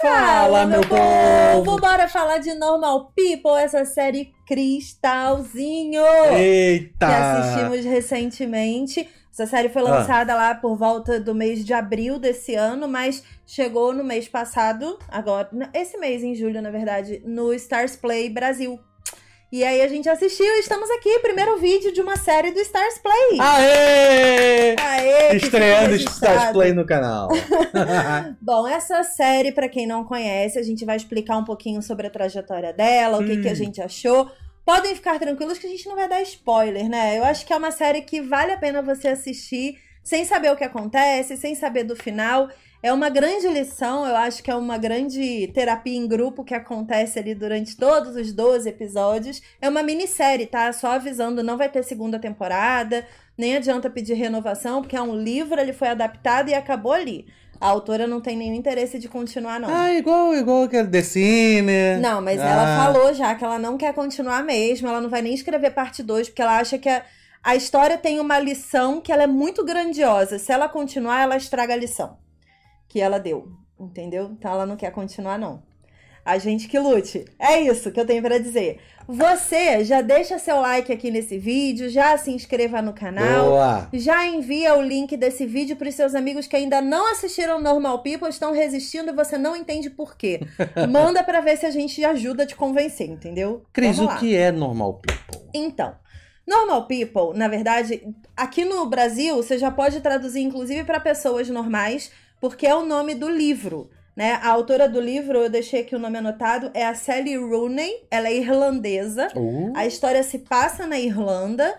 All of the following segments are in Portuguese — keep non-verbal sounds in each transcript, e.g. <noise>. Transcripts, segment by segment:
Fala, meu povo! povo! Bora falar de Normal People, essa série Cristalzinho! Eita! Que assistimos recentemente. Essa série foi ah. lançada ah. lá por volta do mês de abril desse ano, mas chegou no mês passado, agora, esse mês, em julho, na verdade, no Stars Play Brasil. E aí a gente assistiu e estamos aqui, primeiro vídeo de uma série do Stars Play. Aê! Aê! Estreando Stars Play no canal. <laughs> Bom, essa série, para quem não conhece, a gente vai explicar um pouquinho sobre a trajetória dela, hum. o que, que a hum. gente achou. Podem ficar tranquilos que a gente não vai dar spoiler, né? Eu acho que é uma série que vale a pena você assistir sem saber o que acontece, sem saber do final. É uma grande lição, eu acho que é uma grande terapia em grupo que acontece ali durante todos os 12 episódios. É uma minissérie, tá? Só avisando, não vai ter segunda temporada, nem adianta pedir renovação, porque é um livro, ele foi adaptado e acabou ali. A autora não tem nenhum interesse de continuar, não. Ah, igual, igual que The Sinner. Não, mas ah. ela falou já que ela não quer continuar mesmo, ela não vai nem escrever parte 2, porque ela acha que a, a história tem uma lição que ela é muito grandiosa. Se ela continuar, ela estraga a lição que ela deu, entendeu? Então ela não quer continuar, não. A gente que lute. É isso que eu tenho para dizer. Você já deixa seu like aqui nesse vídeo, já se inscreva no canal, Boa. já envia o link desse vídeo para os seus amigos que ainda não assistiram Normal People, estão resistindo e você não entende por quê. <laughs> Manda para ver se a gente ajuda a te convencer, entendeu? Cris, o que é Normal People? Então, Normal people, na verdade, aqui no Brasil, você já pode traduzir inclusive para pessoas normais, porque é o nome do livro. Né? A autora do livro, eu deixei aqui o nome anotado, é a Sally Rooney. Ela é irlandesa. Uh. A história se passa na Irlanda.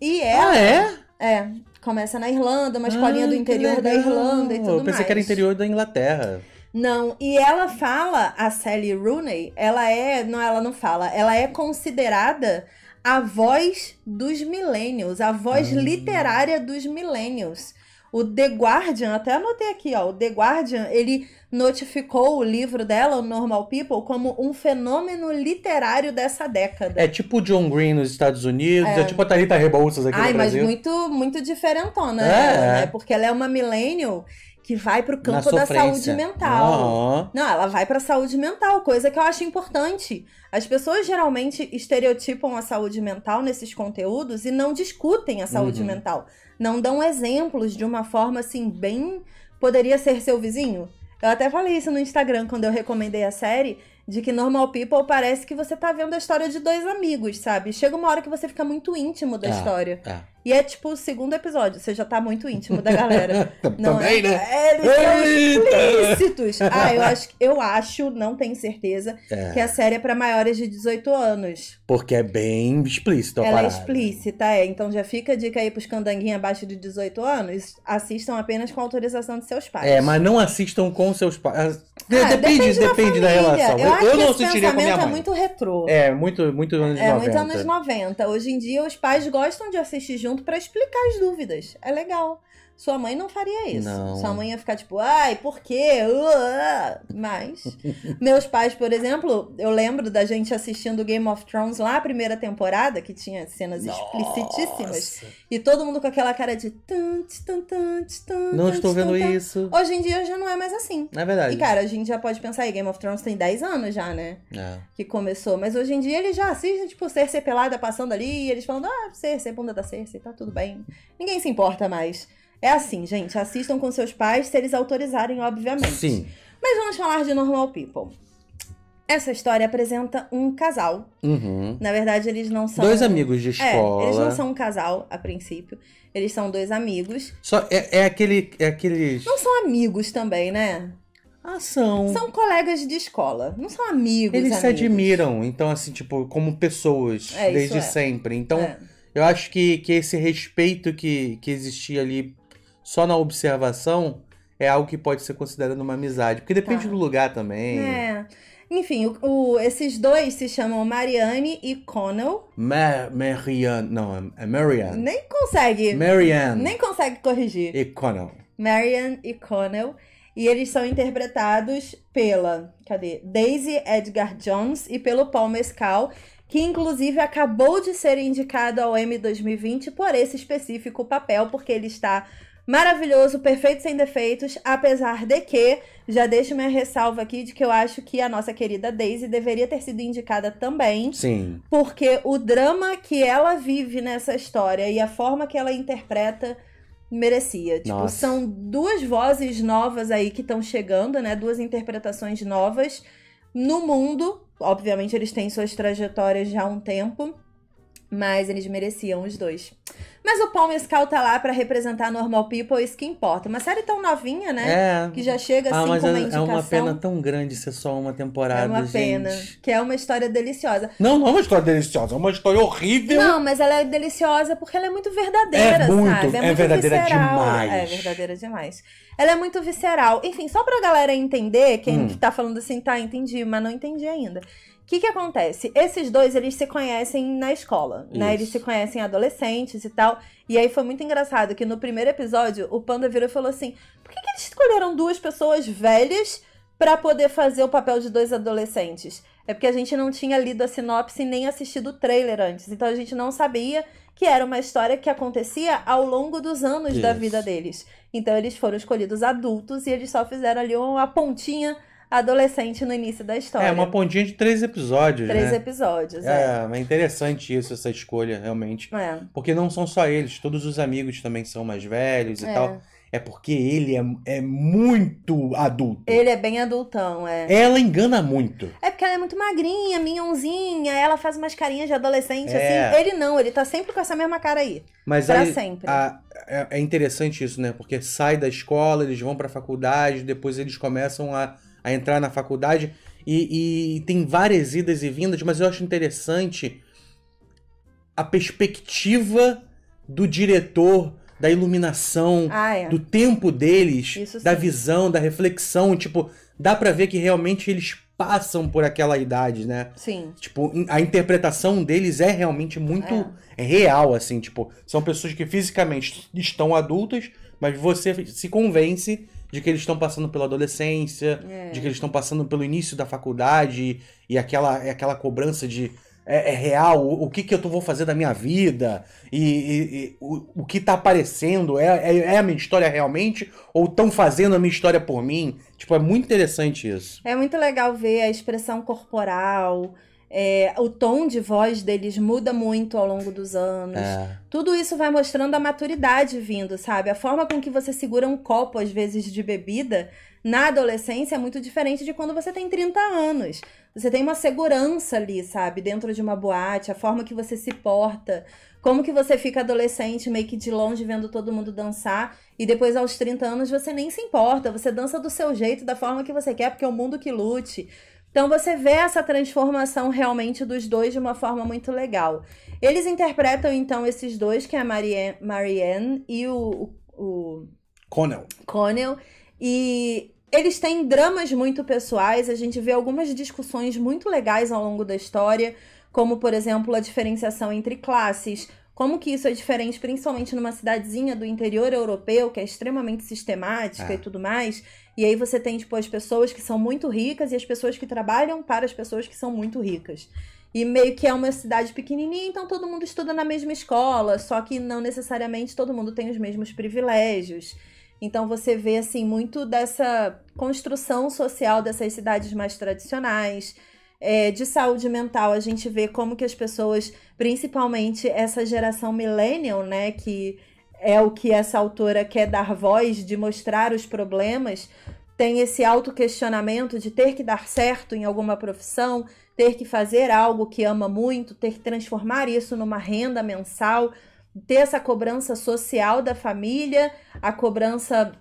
E ela. Ah, é? É. Começa na Irlanda, uma ah, escolinha ah, do interior da Irlanda e tudo mais. Eu pensei mais. que era interior da Inglaterra. Não, e ela fala, a Sally Rooney, ela é. Não, ela não fala. Ela é considerada a voz dos milênios, a voz ah. literária dos milênios. O The Guardian, até anotei aqui, ó, o The Guardian, ele notificou o livro dela, o Normal People, como um fenômeno literário dessa década. É tipo John Green nos Estados Unidos, é, é tipo a Thalita Rebouças aqui Ai, no Brasil. Ai, mas muito, muito diferentona, é. Né? né? Porque ela é uma millennial que vai para o campo da saúde mental. Não, ela vai para a saúde mental, coisa que eu acho importante. As pessoas geralmente estereotipam a saúde mental nesses conteúdos e não discutem a saúde uhum. mental não dão exemplos de uma forma assim, bem. Poderia ser seu vizinho? Eu até falei isso no Instagram quando eu recomendei a série, de que Normal People parece que você tá vendo a história de dois amigos, sabe? Chega uma hora que você fica muito íntimo da é, história. É. E é tipo o segundo episódio, você já tá muito íntimo da galera. <laughs> não, Também, é, né? Eles são explícitos. Ah, eu acho, eu acho, não tenho certeza, é. que a série é pra maiores de 18 anos. Porque é bem explícito a Ela é parada. é explícita, é. Então já fica a dica aí pros candanguinhos abaixo de 18 anos, assistam apenas com autorização de seus pais. É, mas não assistam com seus pais. De ah, depende, depende, da, depende da, relação. Eu, eu, eu não assistiria com minha é mãe. é muito retrô. É, muito, muito anos é, 90. É, muito anos 90. Hoje em dia os pais gostam de assistir junto tanto para explicar as dúvidas. É legal. Sua mãe não faria isso. Não. Sua mãe ia ficar tipo, ai, por quê? Uh, uh, Mas, meus pais, por exemplo, eu lembro da gente assistindo Game of Thrones lá, a primeira temporada, que tinha cenas Nossa. explicitíssimas. E todo mundo com aquela cara de. Tante, tante, tante, não estou vendo isso. Hoje em dia já não é mais assim. É verdade. E, cara, a gente já pode pensar, Game of Thrones tem 10 anos já, né? É. Que começou. Mas hoje em dia eles já assistem, tipo, Cersei pelada passando ali, e eles falando, ah, Cersei, bunda da Cersei, tá tudo bem. Ninguém se importa mais. É assim, gente, assistam com seus pais se eles autorizarem, obviamente. Sim. Mas vamos falar de Normal People. Essa história apresenta um casal. Uhum. Na verdade, eles não são. Dois amigos de é, escola. É, eles não são um casal, a princípio. Eles são dois amigos. Só é, é aquele. É aqueles. Não são amigos também, né? Ah, são. São colegas de escola. Não são amigos. Eles amigos. se admiram, então, assim, tipo, como pessoas é, desde é. sempre. Então, é. eu acho que, que esse respeito que, que existia ali só na observação é algo que pode ser considerado uma amizade. Porque depende tá. do lugar também. É. Enfim, o, o, esses dois se chamam Marianne e Connell. Mar Marianne. Não, é Marianne. Nem consegue. Marianne. Nem consegue corrigir. E Connell. Marianne e Connell. E eles são interpretados pela. Cadê? Daisy Edgar Jones e pelo Paul Mescal, que inclusive acabou de ser indicado ao M 2020 por esse específico papel, porque ele está maravilhoso, perfeito sem defeitos, apesar de que já deixo minha ressalva aqui de que eu acho que a nossa querida Daisy deveria ter sido indicada também. Sim. Porque o drama que ela vive nessa história e a forma que ela interpreta merecia. Tipo, nossa. são duas vozes novas aí que estão chegando, né? Duas interpretações novas no mundo. Obviamente eles têm suas trajetórias já há um tempo. Mas eles mereciam os dois. Mas o Paul Mescal tá lá para representar Normal People, é isso que importa. Uma série tão novinha, né? É. Que já chega ah, assim ah, mas com é, uma indicação. É uma pena tão grande ser só uma temporada, É uma gente. pena. Que é uma história deliciosa. Não, não é uma história deliciosa, é uma história horrível. Não, mas ela é deliciosa porque ela é muito verdadeira, é muito, sabe? É, é muito verdadeira visceral. demais. É verdadeira demais. Ela é muito visceral. Enfim, só pra galera entender, quem hum. tá falando assim, tá, entendi, mas não entendi ainda. O que, que acontece? Esses dois, eles se conhecem na escola, Isso. né? Eles se conhecem adolescentes e tal. E aí foi muito engraçado que no primeiro episódio, o Panda virou e falou assim: por que, que eles escolheram duas pessoas velhas para poder fazer o papel de dois adolescentes? É porque a gente não tinha lido a sinopse nem assistido o trailer antes. Então a gente não sabia que era uma história que acontecia ao longo dos anos Isso. da vida deles. Então eles foram escolhidos adultos e eles só fizeram ali uma pontinha adolescente no início da história. É, uma pontinha de três episódios. Três né? episódios, é, é. É interessante isso, essa escolha, realmente. É. Porque não são só eles, todos os amigos também são mais velhos e é. tal. É porque ele é, é muito adulto. Ele é bem adultão, é. Ela engana muito. É porque ela é muito magrinha, minhãozinha, ela faz umas carinhas de adolescente, assim. é. assim. Ele não, ele tá sempre com essa mesma cara aí. Mas pra aí, sempre. A, é, é interessante isso, né? Porque sai da escola, eles vão pra faculdade, depois eles começam a a entrar na faculdade. E, e, tem várias idas e vindas, mas eu acho interessante a perspectiva do diretor, da iluminação, ah, é. do tempo deles, da visão, da reflexão. Tipo, dá pra ver que realmente eles passam por aquela idade, né? Sim. Tipo, a interpretação deles é realmente muito é. é. real, assim. Tipo, são pessoas que fisicamente estão adultas, mas você se convence de que eles estão passando pela adolescência, é. de que eles estão passando pelo início da faculdade e aquela, aquela cobrança de é, é real, o, o, que, que eu tô, vou fazer da minha vida e, e, e o, o que tá aparecendo é, é, é a minha história realmente ou estão fazendo a minha história por mim? Tipo, é muito interessante isso. É muito legal ver a expressão corporal. É, o tom de voz deles muda muito ao longo dos anos. É. Tudo isso vai mostrando a maturidade vindo, sabe? A forma com que você segura um copo, às vezes, de bebida na adolescência é muito diferente de quando você tem 30 anos. Você tem uma segurança ali, sabe? Dentro de uma boate, a forma que você se porta, como que você fica adolescente, meio que de longe vendo todo mundo dançar, e depois aos 30 anos você nem se importa, você dança do seu jeito, da forma que você quer, porque é o mundo que lute. Então você vê essa transformação realmente dos dois de uma forma muito legal. Eles interpretam então esses dois, que é a Marianne, Marianne e o, o, o... Connell. Connell. E eles têm dramas muito pessoais, a gente vê algumas discussões muito legais ao longo da história, como por exemplo a diferenciação entre classes, como que isso é diferente, principalmente numa cidadezinha do interior europeu, que é extremamente sistemática é. e tudo mais. E aí você tem, tipo, as pessoas que são muito ricas e as pessoas que trabalham para as pessoas que são muito ricas. E meio que é uma cidade pequenininha, então todo mundo estuda na mesma escola, só que não necessariamente todo mundo tem os mesmos privilégios. Então você vê assim muito dessa construção social dessas cidades mais tradicionais. É, de saúde mental, a gente vê como que as pessoas, principalmente essa geração millennial, né, que é o que essa autora quer dar voz de mostrar os problemas, tem esse autoquestionamento de ter que dar certo em alguma profissão, ter que fazer algo que ama muito, ter que transformar isso numa renda mensal, ter essa cobrança social da família, a cobrança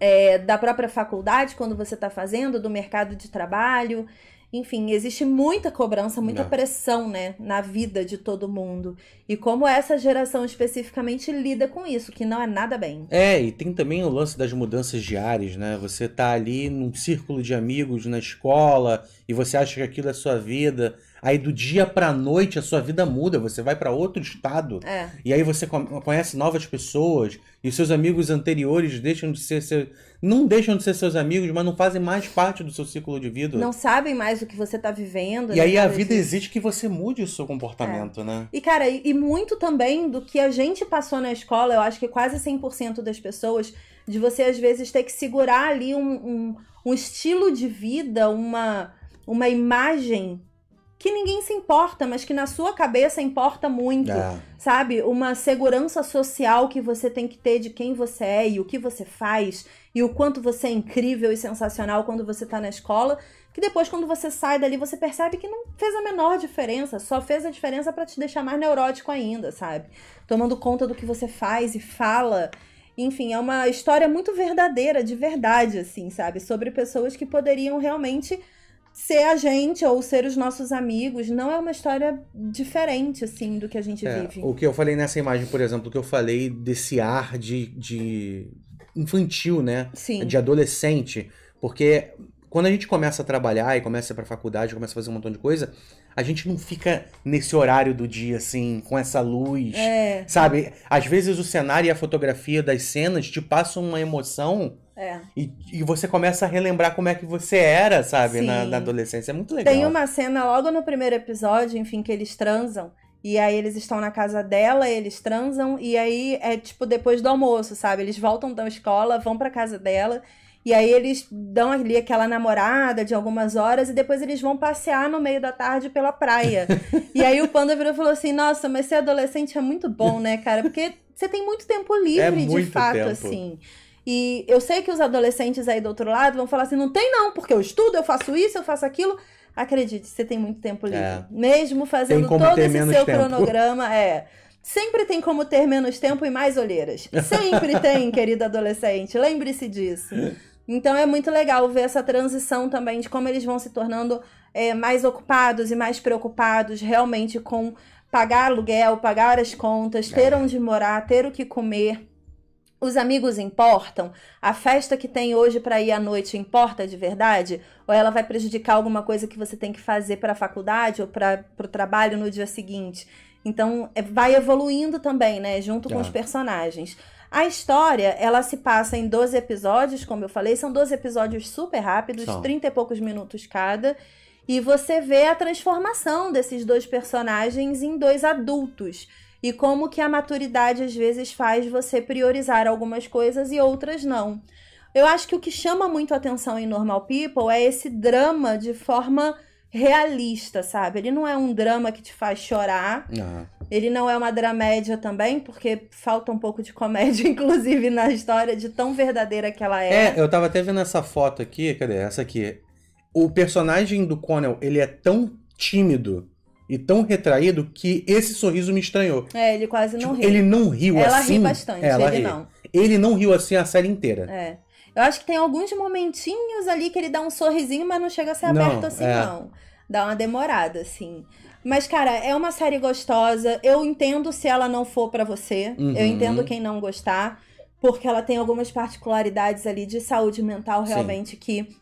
é, da própria faculdade quando você está fazendo, do mercado de trabalho. Enfim, existe muita cobrança, muita Não. pressão, né, na vida de todo mundo. E como essa geração especificamente lida com isso, que não é nada bem. É, e tem também o lance das mudanças diárias, né? Você tá ali num círculo de amigos na escola e você acha que aquilo é sua vida Aí do dia pra noite a sua vida muda, você vai para outro estado. É. E aí você conhece novas pessoas e seus amigos anteriores deixam de ser seu... não deixam de ser seus amigos, mas não fazem mais parte do seu ciclo de vida. Não sabem mais o que você tá vivendo. E aí né? a vida existe. exige que você mude o seu comportamento, é. né? E cara, e, e muito também do que a gente passou na escola, eu acho que quase 100% das pessoas de você às vezes ter que segurar ali um, um, um estilo de vida, uma uma imagem que ninguém se importa, mas que na sua cabeça importa muito, é. sabe? Uma segurança social que você tem que ter de quem você é e o que você faz e o quanto você é incrível e sensacional quando você tá na escola, que depois quando você sai dali você percebe que não fez a menor diferença, só fez a diferença para te deixar mais neurótico ainda, sabe? Tomando conta do que você faz e fala. Enfim, é uma história muito verdadeira, de verdade, assim, sabe? Sobre pessoas que poderiam realmente ser a gente ou ser os nossos amigos não é uma história diferente, assim, do que a gente é, vive. O que eu falei nessa imagem, por exemplo, que eu falei desse ar de, de infantil, né? Sim. De adolescente. Porque quando a gente começa a trabalhar e começa a ir faculdade, começa a fazer um montão de coisa, a gente não fica nesse horário do dia, assim, com essa luz. É. Sabe? Às vezes o cenário e a fotografia das cenas te passam uma emoção é. E, e você começa a relembrar como é que você era, sabe, na, na, adolescência. É muito legal. Tem uma cena logo no primeiro episódio, enfim, que eles transam. E aí eles estão na casa dela, eles transam. E aí é tipo depois do almoço, sabe? Eles voltam da escola, vão pra casa dela. E aí eles dão ali aquela namorada de algumas horas e depois eles vão passear no meio da tarde pela praia. <laughs> e aí o Panda virou e falou assim: Nossa, mas ser adolescente é muito bom, né, cara? Porque você tem muito tempo é livre, é muito de fato, tempo. assim. E eu sei que os adolescentes aí do outro lado vão falar assim: não tem não, porque eu estudo, eu faço isso, eu faço aquilo. Acredite, você tem muito tempo livre. É. Mesmo fazendo todo esse seu tempo. cronograma, é. Sempre tem como ter menos tempo e mais olheiras. Sempre <laughs> tem, querida adolescente. Lembre-se disso. Então é muito legal ver essa transição também de como eles vão se tornando é, mais ocupados e mais preocupados realmente com pagar aluguel, pagar as contas, ter é. onde morar, ter o que comer. Os amigos importam? A festa que tem hoje para ir à noite importa de verdade? Ou ela vai prejudicar alguma coisa que você tem que fazer para a faculdade ou para o trabalho no dia seguinte? Então, é, vai evoluindo também, né? Junto com os ah. personagens. A história, ela se passa em 12 episódios, como eu falei, são 12 episódios super rápidos, são. 30 e poucos minutos cada. E você vê a transformação desses dois personagens em dois adultos e como que a maturidade às vezes faz você priorizar algumas coisas e outras não. Eu acho que o que chama muito atenção em Normal People é esse drama de forma realista, sabe? Ele não é um drama que te faz chorar. Uhum. Ele não é uma dramédia também, porque falta um pouco de comédia, <laughs> inclusive, na história, de tão verdadeira que ela é. É, eu tava até vendo essa foto aqui, cadê? Essa aqui. O personagem do Connell, ele é tão tímido e tão retraído que esse sorriso me estranhou. É, ele quase não tipo, riu. Ele não riu ela assim. Ela ri bastante, ela ele ri. não. Ele não riu assim a série inteira. É. Eu acho que tem alguns momentinhos ali que ele dá um sorrisinho, mas não chega a ser não, aberto assim, é... não. Dá uma demorada, assim. Mas, cara, é uma série gostosa. Eu entendo se ela não for para você. Uhum. Eu entendo quem não gostar. Porque ela tem algumas particularidades ali de saúde mental, realmente, Sim. que.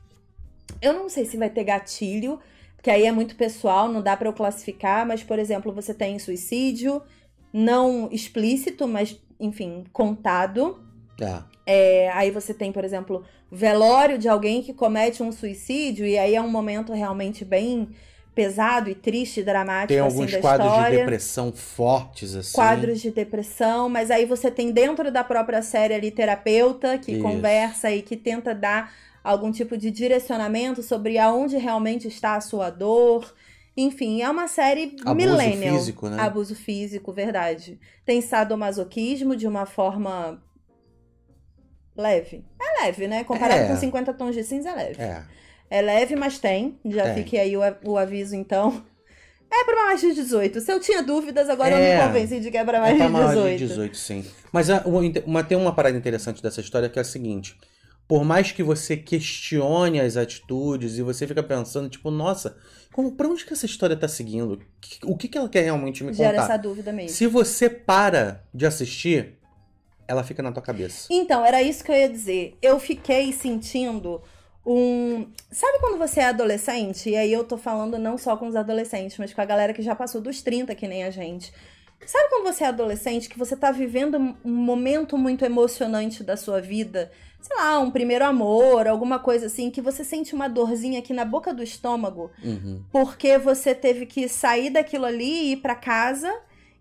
Eu não sei se vai ter gatilho, que aí é muito pessoal, não dá para eu classificar, mas, por exemplo, você tem suicídio, não explícito, mas, enfim, contado. Tá. É, aí você tem, por exemplo, velório de alguém que comete um suicídio, e aí é um momento realmente bem pesado e triste e dramático tem assim, alguns assim, da quadros história. de depressão fortes assim quadros de depressão mas aí você tem dentro da própria série ali terapeuta que Isso. conversa e que tenta dar algum tipo de direcionamento sobre aonde realmente está a sua dor enfim, é uma série Abuso millennial. físico, né? Abuso físico, verdade. Tem sadomasoquismo de uma forma leve. É leve, né? Comparado é. com 50 tons de cinza, é leve. É. É leve, mas tem. Já tem. aí o, o aviso, então. É para mais de 18. Se eu tinha dúvidas, agora é, eu me é. convenci de que é para mais, é pra de 18. de 18, sim. Mas ah, uma, tem uma parada interessante dessa história que é a seguinte. Por mais que você questione as atitudes e você fica pensando, tipo, nossa, como, pra onde que essa história tá seguindo? O que, que ela quer realmente me contar? Gera essa dúvida mesmo. Se você para de assistir, ela fica na tua cabeça. Então, era isso que eu ia dizer. Eu fiquei sentindo um. Sabe quando você é adolescente? E aí eu tô falando não só com os adolescentes, mas com a galera que já passou dos 30, que nem a gente. Sabe quando você é adolescente que você tá vivendo um momento muito emocionante da sua vida? Sei lá, um primeiro amor, alguma coisa assim, que você sente uma dorzinha aqui na boca do estômago, uhum. porque você teve que sair daquilo ali e ir pra casa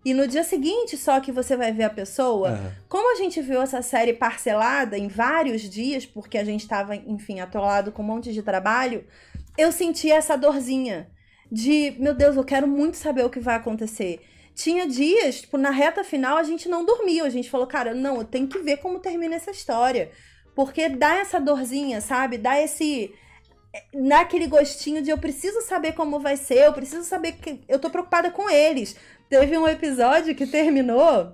e no dia seguinte só que você vai ver a pessoa. Uhum. Como a gente viu essa série parcelada em vários dias, porque a gente estava, enfim, atolado com um monte de trabalho, eu senti essa dorzinha de, meu Deus, eu quero muito saber o que vai acontecer. Tinha dias, tipo, na reta final a gente não dormiu, a gente falou, cara, não, eu tenho que ver como termina essa história. Porque dá essa dorzinha, sabe? Dá esse naquele gostinho de eu preciso saber como vai ser, eu preciso saber que eu tô preocupada com eles. Teve um episódio que terminou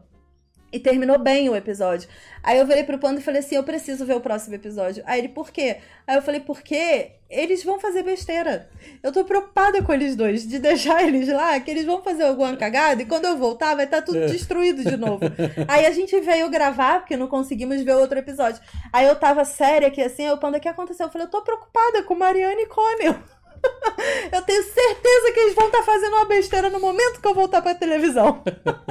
e terminou bem o episódio. Aí eu virei pro Panda e falei assim: eu preciso ver o próximo episódio. Aí ele, por quê? Aí eu falei: porque eles vão fazer besteira. Eu tô preocupada com eles dois, de deixar <laughs> eles lá, que eles vão fazer alguma cagada e quando eu voltar vai estar tá tudo é. destruído de novo. Aí a gente veio gravar, porque não conseguimos ver outro episódio. Aí eu tava séria aqui assim: aí o Panda, o que aconteceu? Eu falei: eu tô preocupada com Mariane e Connell. <laughs> Eu tenho certeza que eles vão estar tá fazendo uma besteira no momento que eu voltar pra televisão.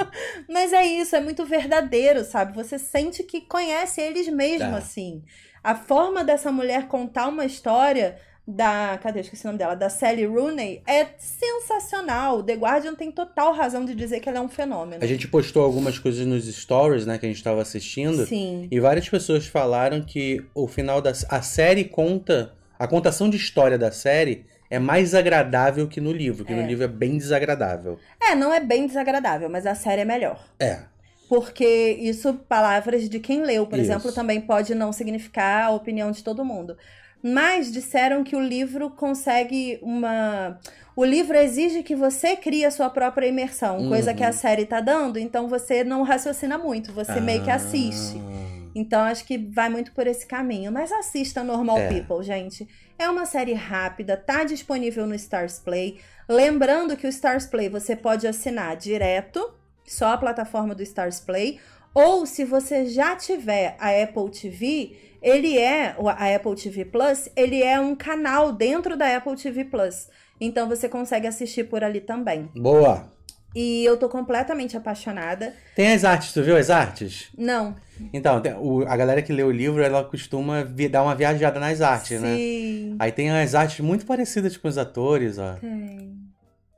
<laughs> Mas é isso, é muito verdadeiro, sabe? Você sente que conhece eles mesmo, tá. assim. A forma dessa mulher contar uma história da. Cadê? Esqueci o nome dela. Da Sally Rooney é sensacional. The Guardian tem total razão de dizer que ela é um fenômeno. A gente postou algumas coisas nos stories, né? Que a gente estava assistindo. Sim. E várias pessoas falaram que o final da. A série conta. A contação de história da série é mais agradável que no livro, que é. no livro é bem desagradável. É, não é bem desagradável, mas a série é melhor. É. Porque isso, palavras de quem leu, por isso. exemplo, também pode não significar a opinião de todo mundo. Mas disseram que o livro consegue uma. O livro exige que você crie a sua própria imersão, uhum. coisa que a uhum. série tá dando, então você não raciocina muito, você ah. meio que assiste. Ah. Então acho que vai muito por esse caminho. Mas assista Normal é. People, gente. É uma série rápida, tá disponível no Stars Play. Lembrando que o Stars Play você pode assinar direto, só a plataforma do Stars Play. Ou se você já tiver a Apple TV, ele é a Apple TV Plus, ele é um canal dentro da Apple TV Plus. Então você consegue assistir por ali também. Boa. E eu tô completamente apaixonada. Tem as artes, tu viu as artes? Não. Então, a galera que lê o livro, ela costuma dar uma viajada nas artes, Sim. né? Sim. Aí tem as artes muito parecidas com os atores, ó. Tem.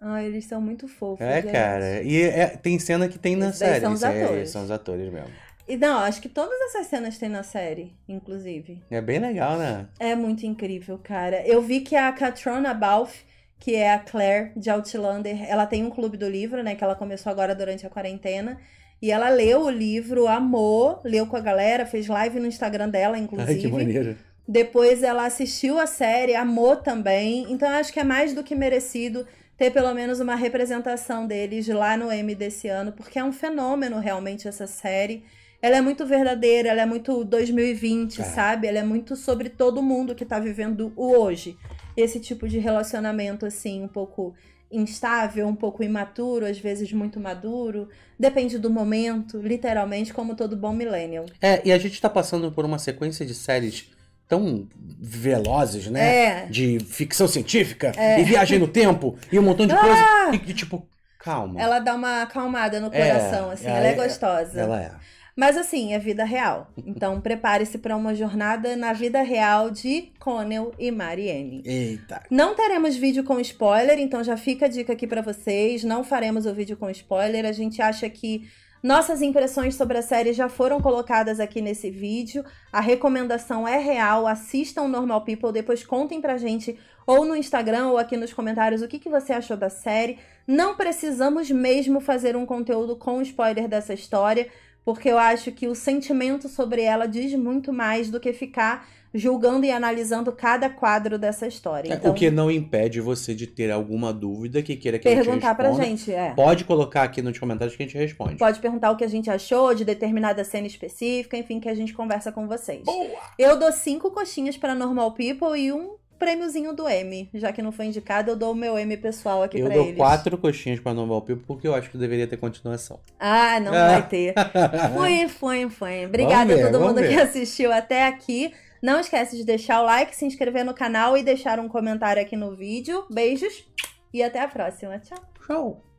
Ah, eles são muito fofos. É, gente. cara. E é, tem cena que tem na série. São os é, atores. É, são os atores mesmo. E não, acho que todas essas cenas tem na série, inclusive. É bem legal, né? É muito incrível, cara. Eu vi que a Catrona Balfe que é a Claire de Outlander. Ela tem um clube do livro, né? Que ela começou agora durante a quarentena. E ela leu o livro, amou, leu com a galera, fez live no Instagram dela, inclusive. Ai, que maneiro. Depois ela assistiu a série, amou também. Então acho que é mais do que merecido ter pelo menos uma representação deles lá no M desse ano, porque é um fenômeno realmente essa série. Ela é muito verdadeira, ela é muito 2020, é. Tá. sabe? Ela é muito sobre todo mundo que tá vivendo o hoje esse tipo de relacionamento assim, um pouco instável, um pouco imaturo, às vezes muito maduro. Depende do momento, literalmente, como todo bom millennial. É, e a gente tá passando por uma sequência de séries tão velozes, né? É. De ficção científica é. e viagem no tempo e um montão de ah! coisa. E, e tipo, calma. Ela dá uma acalmada no é, coração, assim, é, assim. Ela, ela é, é gostosa. Ela é. Mas assim, é vida real. Então prepare-se para uma jornada na vida real de Connell e Marianne. Eita. Não teremos vídeo com spoiler, então já fica a dica aqui para vocês. Não faremos o vídeo com spoiler. A gente acha que nossas impressões sobre a série já foram colocadas aqui nesse vídeo. A recomendação é real. Assistam Normal People, depois contem pra gente ou no Instagram ou aqui nos comentários o que, que você achou da série. Não precisamos mesmo fazer um conteúdo com spoiler dessa história, porque eu acho que o sentimento sobre ela diz muito mais do que ficar julgando e analisando cada quadro dessa história. É, então, o que não impede você de ter alguma dúvida que queira que perguntar a gente responda. pra gente, é. Pode colocar aqui nos comentários que a gente responde. Pode perguntar o que a gente achou de determinada cena específica, enfim, que a gente conversa com vocês. Boa. Eu dou cinco coxinhas para Normal People e um prêmiozinho do M. Já que não foi indicado, eu dou o meu M pessoal aqui eu pra eles. Eu dou quatro coxinhas pra Noval People, porque eu acho que deveria ter continuação. Ah, não ah. vai ter. <laughs> foi, foi, foi. Obrigada ver, a todo mundo ver. que assistiu até aqui. Não esquece de deixar o like, se inscrever no canal e deixar um comentário aqui no vídeo. Beijos e até a próxima. Tchau. Tchau.